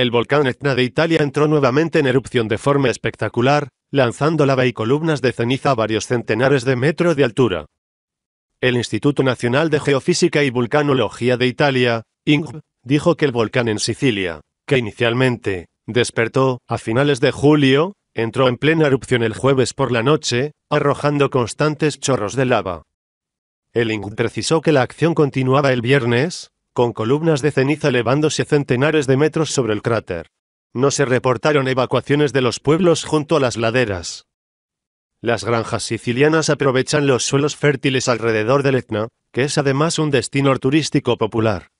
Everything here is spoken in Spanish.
El volcán Etna de Italia entró nuevamente en erupción de forma espectacular, lanzando lava y columnas de ceniza a varios centenares de metros de altura. El Instituto Nacional de Geofísica y Vulcanología de Italia, ING, dijo que el volcán en Sicilia, que inicialmente despertó a finales de julio, entró en plena erupción el jueves por la noche, arrojando constantes chorros de lava. El ING precisó que la acción continuaba el viernes, con columnas de ceniza elevándose centenares de metros sobre el cráter. No se reportaron evacuaciones de los pueblos junto a las laderas. Las granjas sicilianas aprovechan los suelos fértiles alrededor del Etna, que es además un destino turístico popular.